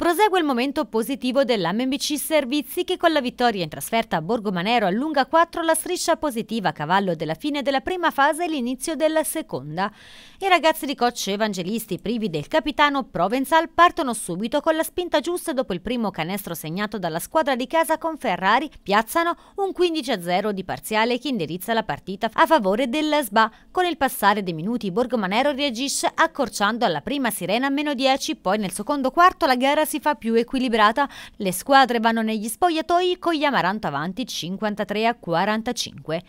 Prosegue il momento positivo dell'MBC Servizi che con la vittoria in trasferta a Borgomanero allunga 4 la striscia positiva a cavallo della fine della prima fase e l'inizio della seconda. I ragazzi di coach evangelisti privi del capitano Provenzal partono subito con la spinta giusta dopo il primo canestro segnato dalla squadra di casa con Ferrari, piazzano un 15-0 di parziale che indirizza la partita a favore della SBA. Con il passare dei minuti Borgomanero reagisce accorciando alla prima sirena a meno 10, poi nel secondo quarto la gara si fa più equilibrata, le squadre vanno negli spogliatoi con gli Amaranto avanti 53 a 45.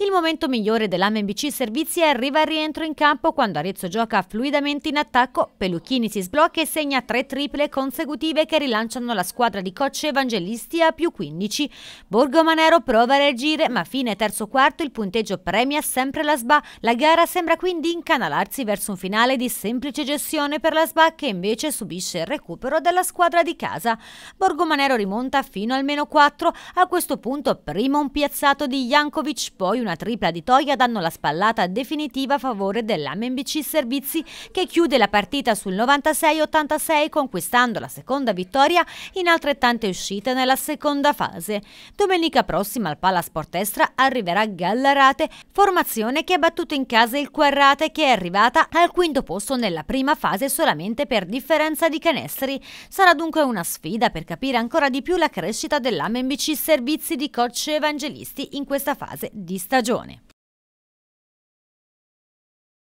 Il momento migliore dell'AMBC Servizi arriva al rientro in campo quando Arezzo gioca fluidamente in attacco, Peluchini si sblocca e segna tre triple consecutive che rilanciano la squadra di coach Evangelisti a più 15. Borgo Manero prova a reagire ma fine terzo quarto il punteggio premia sempre la SBA, la gara sembra quindi incanalarsi verso un finale di semplice gestione per la SBA che invece subisce il recupero della la squadra di casa. Borgomanero rimonta fino al meno 4, a questo punto prima un piazzato di Jankovic, poi una tripla di Toia danno la spallata definitiva a favore dell'MBC Servizi che chiude la partita sul 96-86 conquistando la seconda vittoria in altrettante uscite nella seconda fase. Domenica prossima al Palasport Estra arriverà Gallarate, formazione che ha battuto in casa il Quarrate che è arrivata al quinto posto nella prima fase solamente per differenza di canestri. Sarà dunque una sfida per capire ancora di più la crescita dell'AMBC Servizi di coach evangelisti in questa fase di stagione.